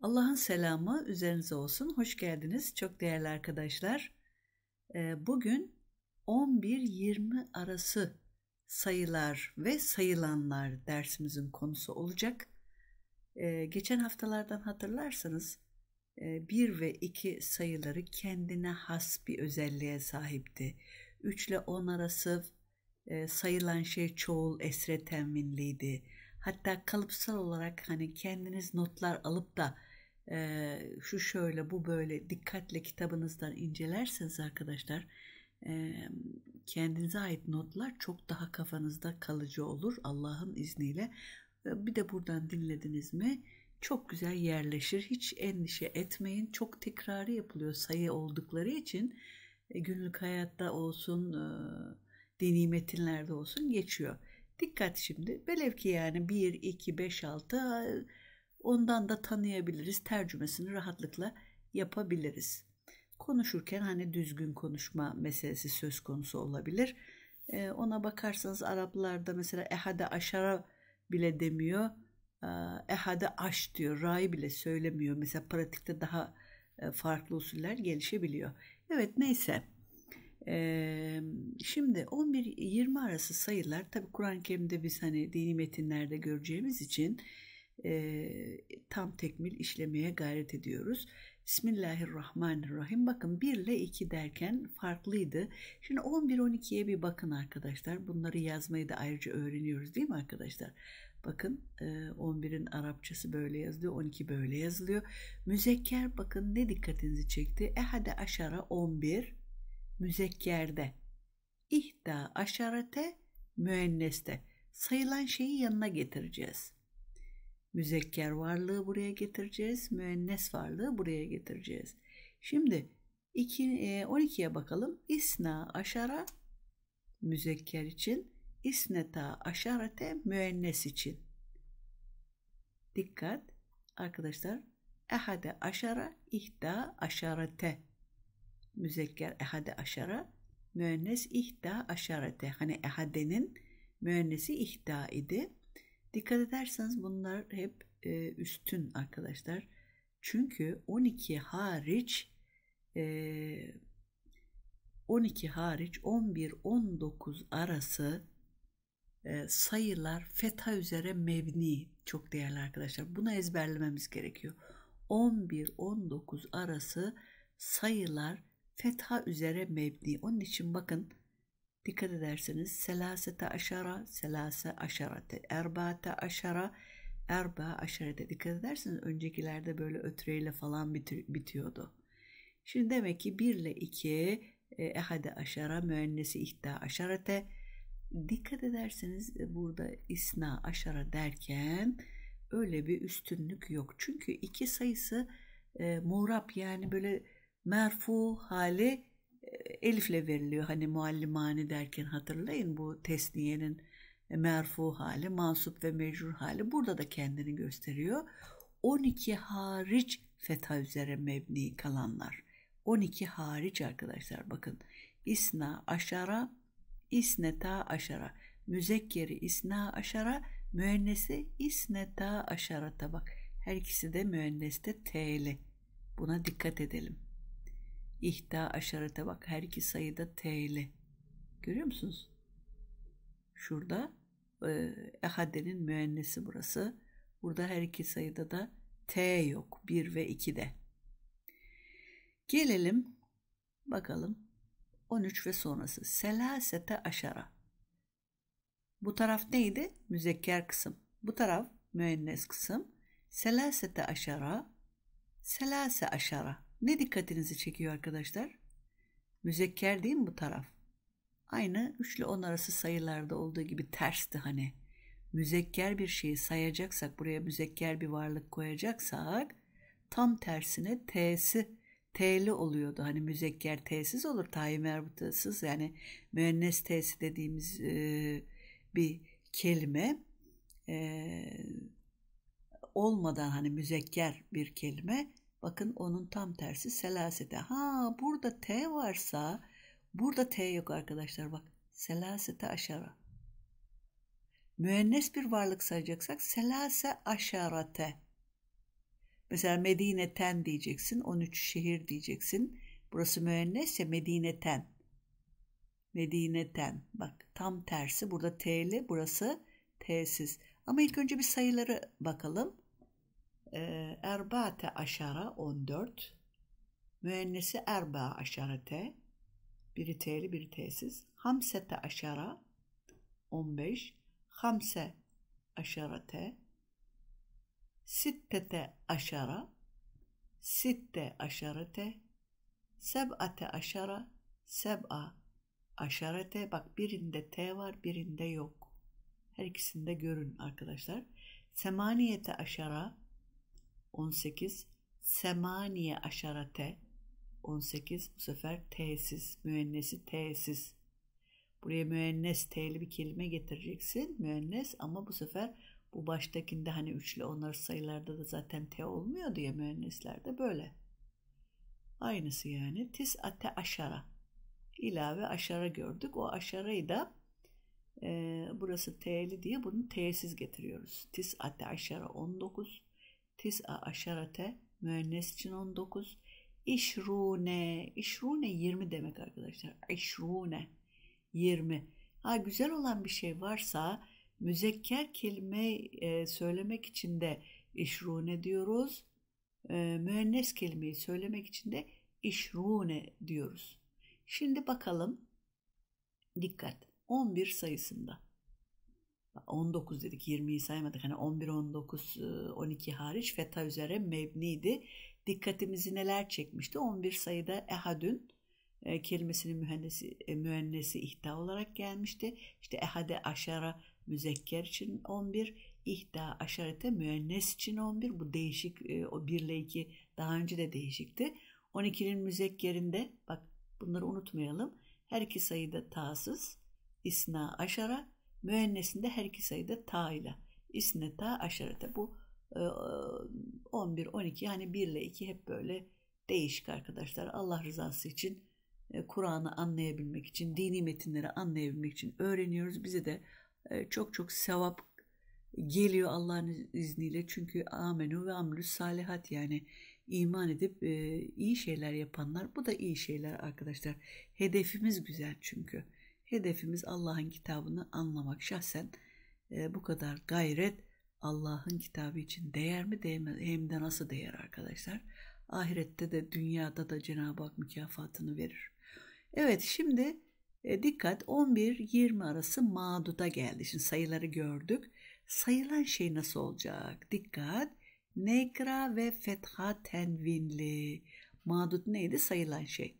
Allah'ın selamı üzerinize olsun. Hoş geldiniz çok değerli arkadaşlar. Ee, bugün 11-20 arası sayılar ve sayılanlar dersimizin konusu olacak. Ee, geçen haftalardan hatırlarsanız 1 ve 2 sayıları kendine has bir özelliğe sahipti. 3 ile 10 arası sayılan şey çoğul esre teminliydi. Hatta kalıpsal olarak hani kendiniz notlar alıp da şu şöyle bu böyle dikkatle kitabınızdan incelerseniz arkadaşlar kendinize ait notlar çok daha kafanızda kalıcı olur Allah'ın izniyle. Bir de buradan dinlediniz mi? çok güzel yerleşir. Hiç endişe etmeyin. Çok tekrarı yapılıyor sayı oldukları için e, günlük hayatta olsun, e, dini metinlerde olsun geçiyor. Dikkat şimdi. Velev ki yani 1, 2, 5, 6 ondan da tanıyabiliriz. Tercümesini rahatlıkla yapabiliriz. Konuşurken hani düzgün konuşma meselesi söz konusu olabilir. E, ona bakarsanız Araplarda mesela ehade aşara bile demiyor ehada aş diyor. Ra'yı bile söylemiyor. Mesela pratikte daha farklı usuller gelişebiliyor. Evet neyse. şimdi 11-20 arası sayılar tabi Kur'an-ı Kerim'de biz hani dini metinlerde göreceğimiz için tam tekmil işlemeye gayret ediyoruz. Bismillahirrahmanirrahim. Bakın 1 ile 2 derken farklıydı. Şimdi 11-12'ye bir bakın arkadaşlar. Bunları yazmayı da ayrıca öğreniyoruz değil mi arkadaşlar? Bakın 11'in e, Arapçası böyle yazılıyor, 12 böyle yazılıyor. Müzekker bakın ne dikkatinizi çekti? E hadi aşara 11 müzekkerde. İhda aşarete müenneste. Sayılan şeyi yanına getireceğiz. Müzekker varlığı buraya getireceğiz. Müennes varlığı buraya getireceğiz. Şimdi 12'ye e, bakalım. İsna aşara müzekker için isneta aşarete müennes için. Dikkat arkadaşlar. Ehade aşara, ihda aşarete. Müzekker ehade aşara, müennes ihda aşarete. Hani ehadenin müennesi ihda idi. Dikkat ederseniz bunlar hep e, üstün arkadaşlar. Çünkü 12 hariç e, 12 hariç 11-19 arası ee, sayılar feta üzere mebni çok değerli arkadaşlar. Bunu ezberlememiz gerekiyor. 11-19 arası sayılar fetha üzere mebni. Onun için bakın dikkat ederseniz selasete aşara, selase aşarate, erbate aşara, erba aşarete. Dikkat ederseniz öncekilerde böyle ötreyle falan bitiyordu. Şimdi demek ki 1 ile 2 e, ehade aşara, müennesi ihda aşarete, Dikkat ederseniz e, burada isna aşara derken öyle bir üstünlük yok. Çünkü iki sayısı e, murab yani böyle merfu hali e, elifle veriliyor. Hani muallimani derken hatırlayın bu tesniyenin e, merfu hali, mansup ve mecrur hali burada da kendini gösteriyor. 12 hariç fetha üzere mebni kalanlar. 12 hariç arkadaşlar bakın. İsna, aşara, isneta aşara. Müzekkeri isna aşara, müennesi isneta aşara tabak. Her ikisi de müenneste t'li. Buna dikkat edelim. İhta aşara tabak her iki sayıda t'li. Görüyor musunuz? Şurada e, ehadenin müennesi burası. Burada her iki sayıda da t yok. 1 ve 2'de. Gelelim bakalım 13 ve sonrası. Selasete aşara. Bu taraf neydi? Müzekker kısım. Bu taraf müennes kısım. Selasete aşara. Selase aşara. Ne dikkatinizi çekiyor arkadaşlar? Müzekker değil mi bu taraf? Aynı 3 ile 10 arası sayılarda olduğu gibi tersti hani. Müzekker bir şeyi sayacaksak, buraya müzekker bir varlık koyacaksak tam tersine T'si T'li oluyordu. Hani müzekker T'siz olur. Tayi merbutasız yani müennes T'si dediğimiz e, bir kelime e, olmadan hani müzekker bir kelime bakın onun tam tersi selasete. Ha burada T varsa burada T yok arkadaşlar bak selasete aşara. Müennes bir varlık sayacaksak selase aşarate Mesela Medine'ten diyeceksin. 13 şehir diyeceksin. Burası müennesse Medine'ten. Medine'ten. Bak tam tersi. Burada T'li burası T'siz. Ama ilk önce bir sayıları bakalım. Ee, erbate aşara 14. Müennesi erba aşarete. Biri T'li biri T'siz. Hamsete aşara 15. Hamse aşara aşarete sittete aşara, sitte aşarete, seb'ate aşara, seb'a aşarete. Bak birinde T var, birinde yok. Her ikisinde görün arkadaşlar. Semaniyete aşara, 18. Semaniye aşarate, 18. Bu sefer T'siz, müennesi T'siz. Buraya müennes T'li bir kelime getireceksin. Müennes ama bu sefer bu baştakinde hani üçlü onar sayılarda da zaten T olmuyor diye mühendislerde böyle. Aynısı yani tis ate aşara. İlave aşara gördük. O aşarayı da e, burası T'li diye bunu T'siz getiriyoruz. Tis ate aşara 19. Tis a aşara te müennes için 19. İşrune. İşrune 20 demek arkadaşlar. İşrune 20. Ha güzel olan bir şey varsa Müzekker kelime e, söylemek için de işrune diyoruz. E, müennes kelimeyi söylemek için de işrune diyoruz. Şimdi bakalım. Dikkat. 11 sayısında. 19 dedik 20'yi saymadık. Hani 11, 19, 12 hariç feta üzere mebniydi. Dikkatimizi neler çekmişti? 11 sayıda ehadün e, kelimesinin mühennesi, e, mühennesi ihda olarak gelmişti. İşte ehade aşara müzekker için 11, ihda aşarete müennes için 11. Bu değişik e, o 1 ile 2 daha önce de değişikti. 12'nin müzekkerinde bak bunları unutmayalım. Her iki sayıda tasız, isna aşara, müennesinde her iki sayıda ta ile. isne ta aşarete bu 11, e, 12 yani 1 ile 2 hep böyle değişik arkadaşlar. Allah rızası için e, Kur'an'ı anlayabilmek için, dini metinleri anlayabilmek için öğreniyoruz. Bize de e, çok çok sevap geliyor Allah'ın izniyle. Çünkü amenu ve amlü salihat yani iman edip e, iyi şeyler yapanlar. Bu da iyi şeyler arkadaşlar. Hedefimiz güzel çünkü. Hedefimiz Allah'ın kitabını anlamak. Şahsen bu kadar gayret Allah'ın kitabı için değer mi değmez hem de nasıl değer arkadaşlar. Ahirette de dünyada da Cenab-ı Hak mükafatını verir. Evet şimdi e, dikkat 11-20 arası mağduda geldi. Şimdi sayıları gördük. Sayılan şey nasıl olacak? Dikkat. Nekra ve fetha tenvinli. Mağdut neydi? Sayılan şey.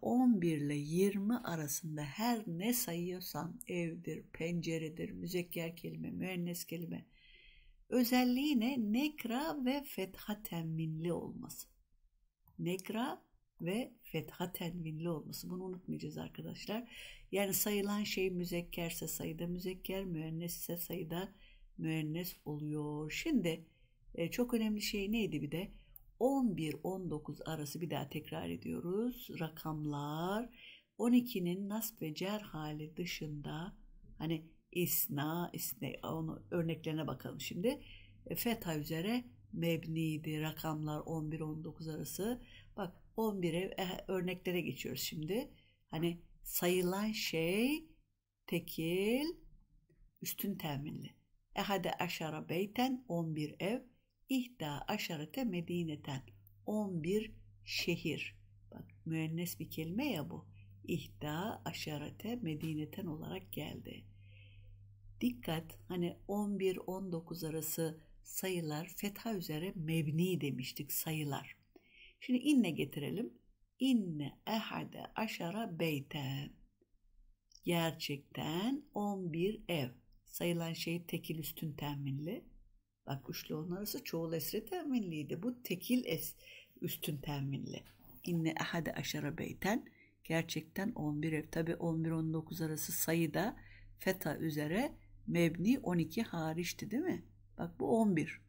11 ile 20 arasında her ne sayıyorsan evdir, penceredir, müzekker kelime, müennes kelime. Özelliği ne? Nekra ve fetha tenvinli olması. Nekra ve fetha vinli olması. Bunu unutmayacağız arkadaşlar. Yani sayılan şey müzekkerse sayıda müzekker, müennes ise sayıda müennes oluyor. Şimdi e, çok önemli şey neydi bir de? 11-19 arası bir daha tekrar ediyoruz. Rakamlar 12'nin nasb ve cer hali dışında hani isna, isne onu örneklerine bakalım şimdi. E, fetha üzere mebniydi rakamlar 11-19 arası. Bak 11'e örneklere geçiyoruz şimdi. Hani sayılan şey tekil üstün teminli. Ehade aşara beyten 11 ev, ihda aşarete medineten 11 şehir. Bak müennes bir kelime ya bu. İhda aşarete medineten olarak geldi. Dikkat hani 11-19 arası sayılar fetha üzere mebni demiştik sayılar. Şimdi inne getirelim. İnne ehade aşara beyten. Gerçekten 11 ev. Sayılan şey tekil üstün teminli. Bak üçlü onun arası çoğul esre teminliydi. Bu tekil es, üstün teminli. İnne ehade aşara beyten. Gerçekten 11 ev. Tabi 11-19 arası sayıda feta üzere mebni 12 hariçti değil mi? Bak bu 11.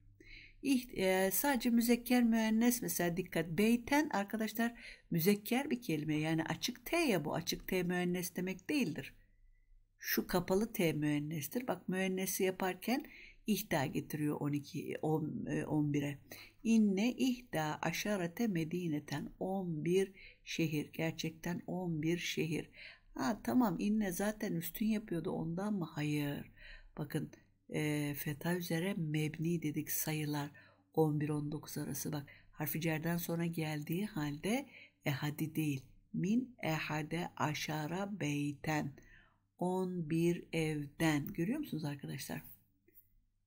E, sadece müzekker müennes mesela dikkat. Beyten arkadaşlar müzekker bir kelime yani açık T ya bu açık T müennes demek değildir. Şu kapalı T müennestir. Bak müennesi yaparken ihda getiriyor 12 10, 11'e. Inne ihda aşarete medineten 11 şehir. Gerçekten 11 şehir. Ha tamam inne zaten üstün yapıyordu ondan mı? Hayır. Bakın e, feta üzere mebni dedik sayılar 11-19 arası bak harfi cerden sonra geldiği halde ehadi değil min ehade aşara beyten 11 evden görüyor musunuz arkadaşlar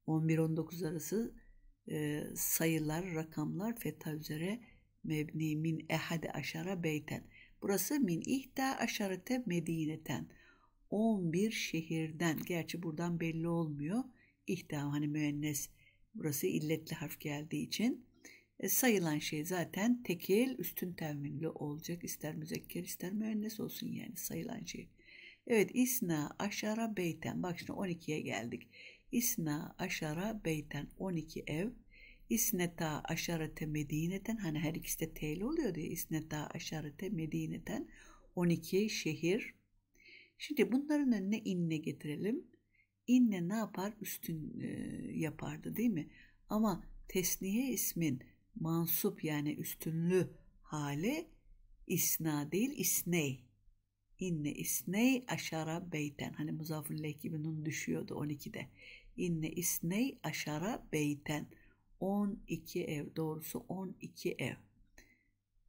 11-19 arası e, sayılar rakamlar feta üzere mebni min ehade aşara beyten burası min ihda aşarete medineten 11 şehirden gerçi buradan belli olmuyor İhda hani müennes burası illetli harf geldiği için e, sayılan şey zaten tekil üstün teminli olacak. ister müzekker ister müennes olsun yani sayılan şey. Evet isna aşara beyten. Bak şimdi 12'ye geldik. İsna aşara beyten 12 ev. İsneta aşarete medineten hani her ikisi de tel oluyor diye İsneta aşarete medineten 12 şehir. Şimdi bunların önüne inne getirelim inne ne yapar? Üstün e, yapardı değil mi? Ama tesniye ismin mansup yani üstünlü hali isna değil isney. İnne isney aşara beyten. Hani muzafun leh gibi nun düşüyordu 12'de. İnne isney aşara beyten. 12 ev doğrusu 12 ev.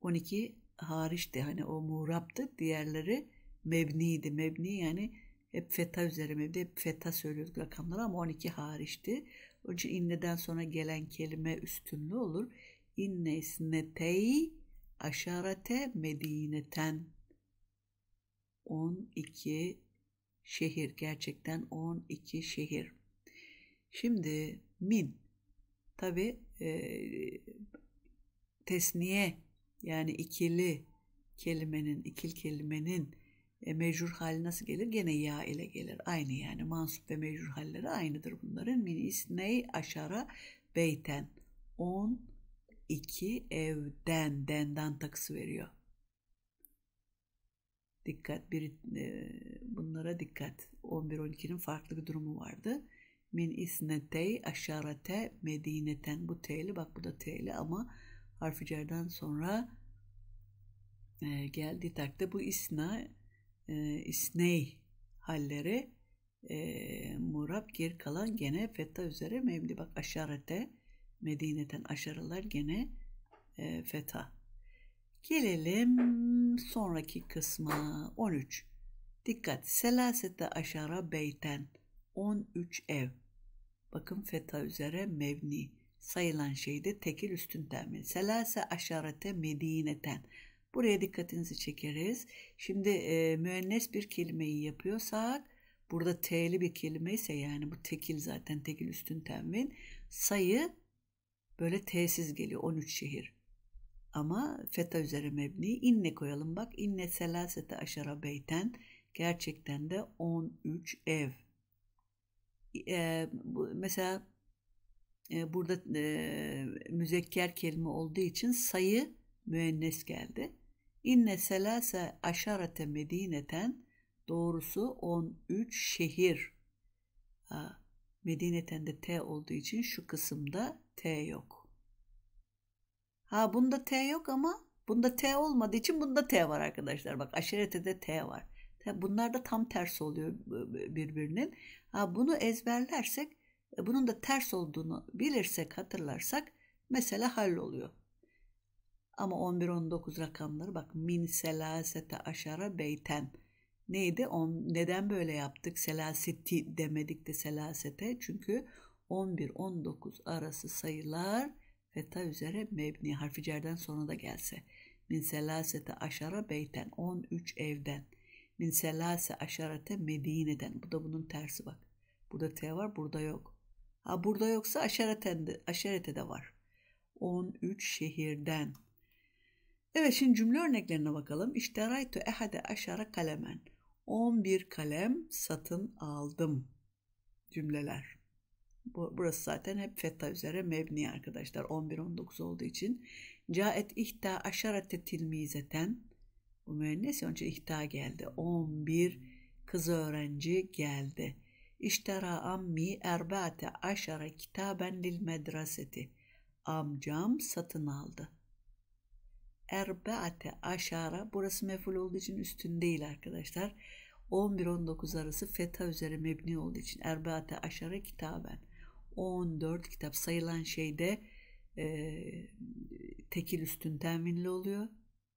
12 hariçti hani o muğraptı diğerleri mebniydi. Mebni yani hep feta üzerine de feta söylüyorduk rakamları ama 12 hariçti. Onun için inneden sonra gelen kelime üstünlü olur. İnne isnetey aşarate medineten. 12 şehir gerçekten 12 şehir. Şimdi min tabi e, tesniye yani ikili kelimenin ikil kelimenin e, mecrur hali nasıl gelir? Gene ya ile gelir. Aynı yani mansup ve mecrur halleri aynıdır bunların. Min isney aşara beyten. 10 2 evden denden takısı veriyor. Dikkat bir e, bunlara dikkat. 11 12'nin farklı bir durumu vardı. Min isnetey aşarate medineten bu teli. bak bu da teli ama harfi cerden sonra e, geldiği takdirde bu isna e, isney halleri e, murab geri kalan gene fetta üzere mebni. Bak aşarete Medine'den aşarılar gene e, feta. Gelelim sonraki kısma 13. Dikkat. Selasete aşara beyten 13 ev. Bakın feta üzere mevni sayılan şeyde tekil üstün temel. Selase aşarete medineten. Buraya dikkatinizi çekeriz. Şimdi e, müennes bir kelimeyi yapıyorsak burada t'li bir kelime ise yani bu tekil zaten tekil üstün tenvin sayı böyle t'siz geliyor 13 şehir. Ama feta üzere mebni inne koyalım bak inne selasete aşara beyten gerçekten de 13 ev. E, bu, mesela e, burada e, müzekker kelime olduğu için sayı müennes geldi. İnne selase aşarete medineten doğrusu 13 şehir. Ha, medineten de T olduğu için şu kısımda T yok. Ha bunda T yok ama bunda T olmadığı için bunda T var arkadaşlar. Bak aşirete de T var. Bunlar da tam ters oluyor birbirinin. Ha, bunu ezberlersek e, bunun da ters olduğunu bilirsek hatırlarsak mesele halloluyor. Ama 11-19 rakamları bak min selasete aşara beyten. Neydi? On, neden böyle yaptık? Selaseti demedik de selasete. Çünkü 11-19 arası sayılar feta üzere mebni harfi cerden sonra da gelse. Min selasete aşara beyten 13 evden. Min selase aşarate Medine'den. Bu da bunun tersi bak. Burada T var burada yok. Ha burada yoksa aşarete de, aşarete de var. 13 şehirden. Evet şimdi cümle örneklerine bakalım. İşteraytu ehade aşara kalemen. 11 kalem satın aldım. Cümleler. Burası zaten hep fetha üzere mebni arkadaşlar. 11-19 olduğu için. Caet ihta aşarate tilmizeten. Bu müennes onun için ihta geldi. 11 kız öğrenci geldi. İştera ammi erbate aşara kitaben lil medraseti. Amcam satın aldı erbaate aşara burası meful olduğu için üstün değil arkadaşlar. 11-19 arası feta üzere mebni olduğu için erbaate aşara kitaben. 14 kitap sayılan şeyde e, tekil üstün teminli oluyor.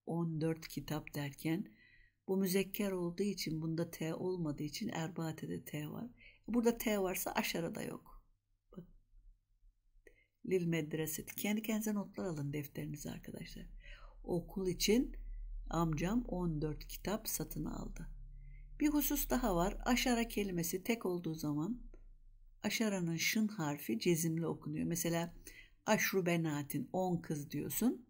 14 kitap derken bu müzekker olduğu için bunda T olmadığı için erbaate de T var. Burada T varsa aşarada yok. Lil medreset. Kendi kendinize notlar alın defterinize arkadaşlar okul için amcam 14 kitap satın aldı. Bir husus daha var. Aşara kelimesi tek olduğu zaman aşaranın şın harfi cezimli okunuyor. Mesela aşru benatin 10 kız diyorsun.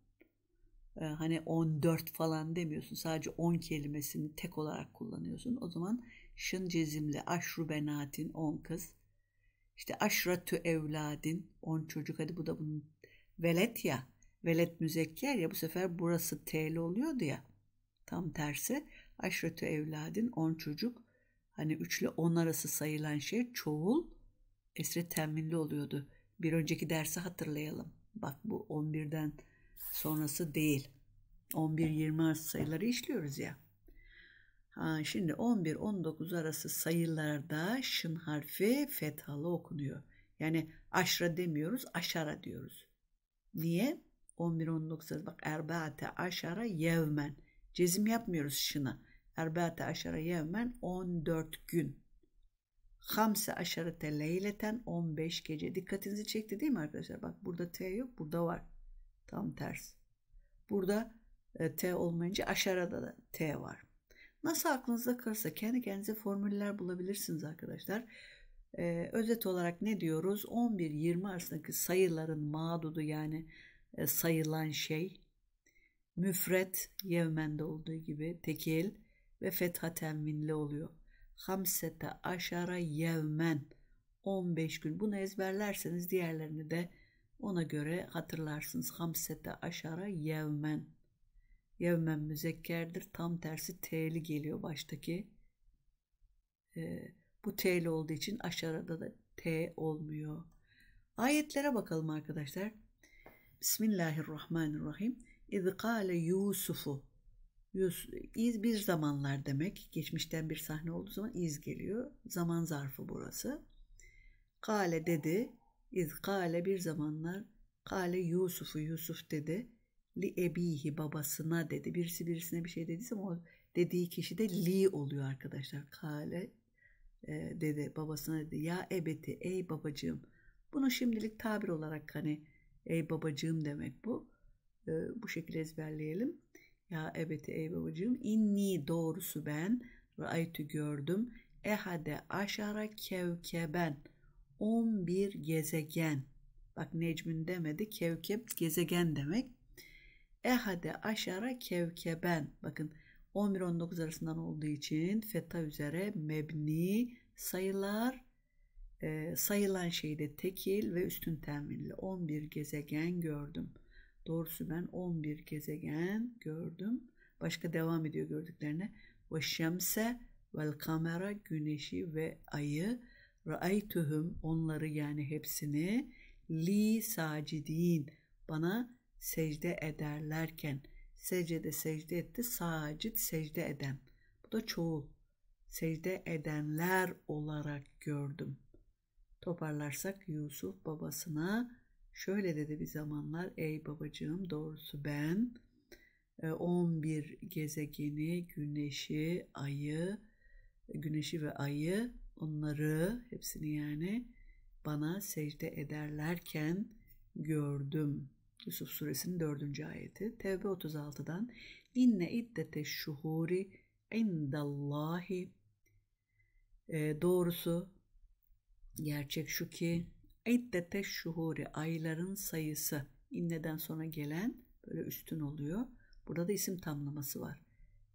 Ee, hani 14 falan demiyorsun. Sadece 10 kelimesini tek olarak kullanıyorsun. O zaman şın cezimli aşru benatin 10 kız. İşte aşratü evladin 10 çocuk. Hadi bu da bunun velet ya velet müzekker ya bu sefer burası t'li oluyordu ya. Tam tersi aşretü evladin on çocuk hani 3 on arası sayılan şey çoğul esre temminli oluyordu. Bir önceki dersi hatırlayalım. Bak bu 11'den sonrası değil. 11-20 arası sayıları işliyoruz ya. Ha, şimdi 11-19 arası sayılarda şın harfi fethalı okunuyor. Yani aşra demiyoruz, aşara diyoruz. Niye? 11, 19 arası. Bak erbaate aşara yevmen. Cezim yapmıyoruz şına. Erbaate aşara yevmen 14 gün. Hamse aşarete leyleten 15 gece. Dikkatinizi çekti değil mi arkadaşlar? Bak burada T yok burada var. Tam ters. Burada e, T olmayınca aşarada da T var. Nasıl aklınızda kalırsa kendi kendinize formüller bulabilirsiniz arkadaşlar. Ee, özet olarak ne diyoruz? 11-20 arasındaki sayıların mağdudu yani e, sayılan şey müfret yevmende olduğu gibi tekil ve fetha tenvinli oluyor. Hamsete aşara yevmen 15 gün. Bunu ezberlerseniz diğerlerini de ona göre hatırlarsınız. Hamsete aşara yevmen. Yevmen müzekkerdir. Tam tersi Teli geliyor baştaki. Ee, bu Teli olduğu için aşarada da t olmuyor. Ayetlere bakalım arkadaşlar. Bismillahirrahmanirrahim. İz kâle Yusufu. Yus, iz bir zamanlar demek. Geçmişten bir sahne olduğu zaman iz geliyor. Zaman zarfı burası. Kale dedi. İz kale bir zamanlar. Kale Yusuf'u Yusuf dedi. Li ebihi babasına dedi. Birisi birisine bir şey dediyse o dediği kişi de li oluyor arkadaşlar. Kale e, dedi babasına dedi. Ya ebeti ey babacığım. Bunu şimdilik tabir olarak hani Ey babacığım demek bu. E, bu şekilde ezberleyelim. Ya evet ey babacığım. İnni doğrusu ben. Ra'ytu gördüm. Ehade aşara kevkeben. 11 gezegen. Bak Necmin demedi. Kevkep gezegen demek. Ehade aşara kevkeben. Bakın 11-19 arasından olduğu için feta üzere mebni sayılar e, sayılan şeyde tekil ve üstün tenvinli 11 gezegen gördüm. Doğrusu ben 11 gezegen gördüm. Başka devam ediyor gördüklerine. Ve şemse vel kamera güneşi ve ayı ra'aytuhum onları yani hepsini li sacidin bana secde ederlerken secdede secde etti sacid secde eden bu da çoğul secde edenler olarak gördüm Toparlarsak Yusuf babasına şöyle dedi bir zamanlar ey babacığım doğrusu ben 11 e, gezegeni, güneşi, ayı, güneşi ve ayı onları hepsini yani bana secde ederlerken gördüm. Yusuf suresinin 4. ayeti. Tevbe 36'dan inne iddete şuhuri indallahi e, doğrusu Gerçek şu ki iddete şuhuri ayların sayısı inneden sonra gelen böyle üstün oluyor. Burada da isim tamlaması var.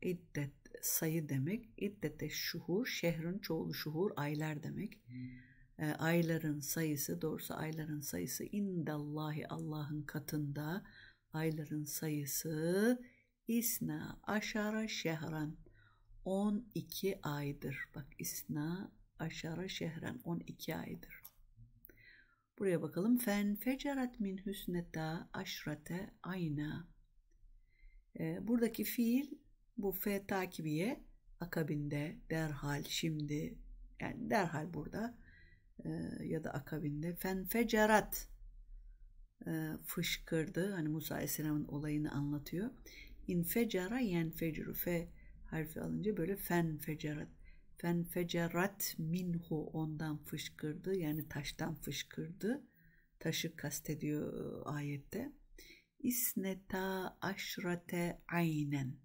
İddet sayı demek. İddete şuhur, şehrin çoğulu şuhur, aylar demek. E, ayların sayısı, doğrusu ayların sayısı indallahi Allah'ın katında ayların sayısı isna aşara şehran 12 aydır. Bak isna aşara şehren 12 aydır. Buraya bakalım. Fen fecerat min hüsneta aşrate ayna. E, buradaki fiil bu fe takibiye akabinde derhal şimdi yani derhal burada e, ya da akabinde fen fecerat e, fışkırdı. Hani Musa Aleyhisselam'ın olayını anlatıyor. İn yen yenfeciru fe harfi alınca böyle fen fecerat fen fecerat minhu ondan fışkırdı yani taştan fışkırdı. Taşı kastediyor ıı, ayette. isneta aşrate aynen.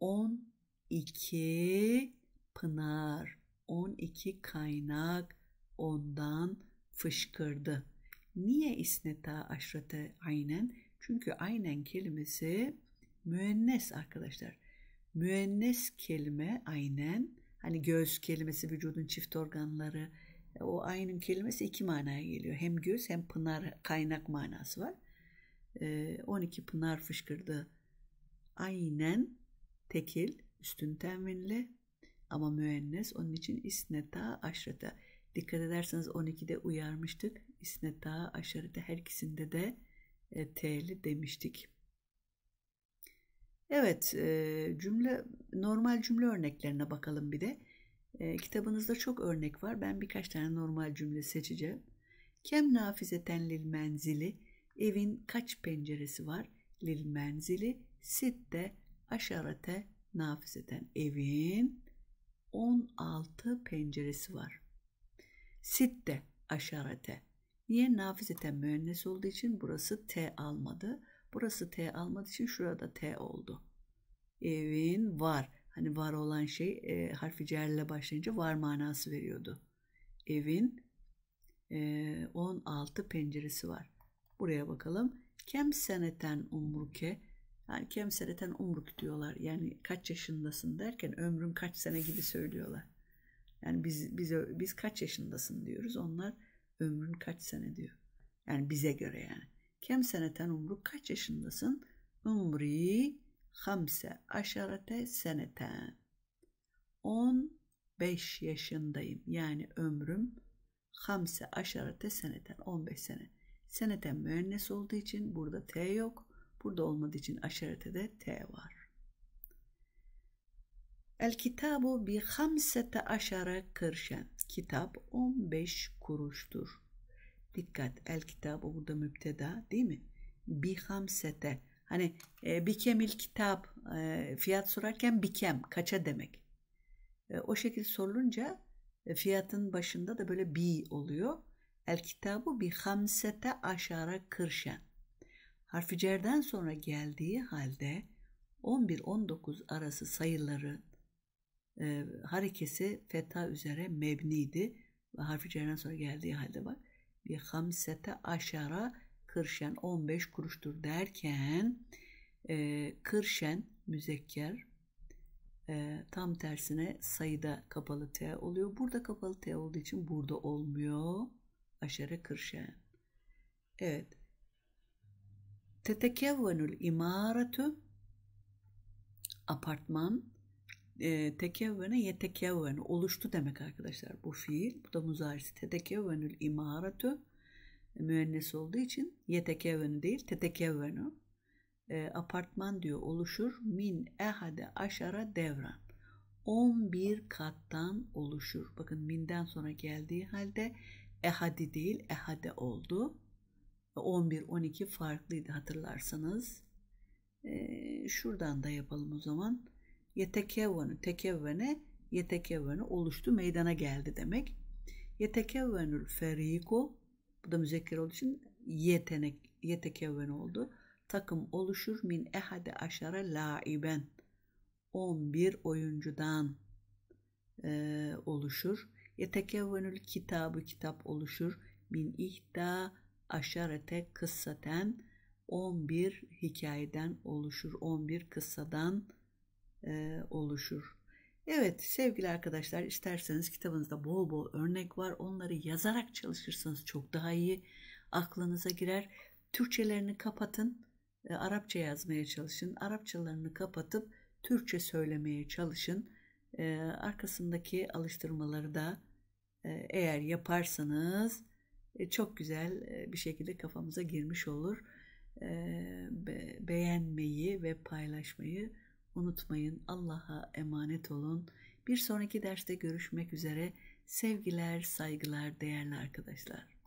On iki pınar, on iki kaynak ondan fışkırdı. Niye isneta aşrate aynen? Çünkü aynen kelimesi müennes arkadaşlar. Müennes kelime aynen Hani göğüs kelimesi vücudun çift organları. E, o ayının kelimesi iki manaya geliyor. Hem göz hem pınar kaynak manası var. 12 e, pınar fışkırdı. Aynen tekil üstün tenvinle ama müennes onun için isneta aşrete. Dikkat ederseniz 12'de uyarmıştık. İsneta aşrete her ikisinde de e, t'li demiştik. Evet, cümle normal cümle örneklerine bakalım bir de. kitabınızda çok örnek var. Ben birkaç tane normal cümle seçeceğim. Kem nafizeten lil menzili, evin kaç penceresi var? Lil menzili, sitte, aşarete, nafizeten. Evin 16 penceresi var. Sitte, aşarete. Niye nafizeten müennes olduğu için burası T almadı. Burası T almadığı için şurada T oldu. Evin var. Hani var olan şey e, harfi cer ile başlayınca var manası veriyordu. Evin e, 16 penceresi var. Buraya bakalım. Kem seneten umruke. Yani kem seneten umruk diyorlar. Yani kaç yaşındasın derken ömrün kaç sene gibi söylüyorlar. Yani biz, biz, biz kaç yaşındasın diyoruz. Onlar ömrün kaç sene diyor. Yani bize göre yani. Kem seneten umru kaç yaşındasın? Umri hamse aşarete seneten. 15 yaşındayım. Yani ömrüm hamse aşarete seneten 15 sene. Seneten müennes olduğu için burada T yok. Burada olmadığı için aşarete de T var. El kitabu bi 5 aşara kırşen. Kitap 15 kuruştur. Dikkat el kitabı burada mübteda, değil mi? hamsete. Hani e, bikemil kitap e, fiyat sorarken bikem kaça demek. E, o şekil sorulunca e, fiyatın başında da böyle bi oluyor. El kitabı hamsete aşara kırşen. Harfi cerden sonra geldiği halde 11-19 arası sayıları e, harekesi feta üzere mebniydi. Harfi cerden sonra geldiği halde bak bir hamsete aşara kırşen 15 kuruştur derken e, kırşen müzekker e, tam tersine sayıda kapalı T oluyor. Burada kapalı T olduğu için burada olmuyor. Aşara kırşen. Evet. Tetekevvenül imaretü apartman e, tekevvene yetekevvene oluştu demek arkadaşlar bu fiil. Bu da muzarisi tetekevvenül imaratü e, müennes olduğu için yetekevvenu değil tetekevvenu e, apartman diyor oluşur min ehade aşara devran 11 kattan oluşur. Bakın minden sonra geldiği halde ehadi değil ehade oldu. 11-12 e, farklıydı hatırlarsanız. E, şuradan da yapalım o zaman yetekevvenu, tekevvene, yetekevvenu oluştu, meydana geldi demek. Yetekevvenül feriku, bu da müzekker olduğu için yetenek, yetekevven oldu. Takım oluşur min ehade aşara laiben. 11 oyuncudan e, oluşur. Yetekevvenül kitabı kitap oluşur. Min ihda aşarete kıssaten 11 hikayeden oluşur. 11 kıssadan oluşur e, oluşur. Evet sevgili arkadaşlar isterseniz kitabınızda bol bol örnek var. Onları yazarak çalışırsanız çok daha iyi aklınıza girer. Türkçelerini kapatın. E, Arapça yazmaya çalışın. Arapçalarını kapatıp Türkçe söylemeye çalışın. E, arkasındaki alıştırmaları da e, eğer yaparsanız e, çok güzel e, bir şekilde kafamıza girmiş olur. E, be, beğenmeyi ve paylaşmayı Unutmayın Allah'a emanet olun. Bir sonraki derste görüşmek üzere. Sevgiler, saygılar, değerli arkadaşlar.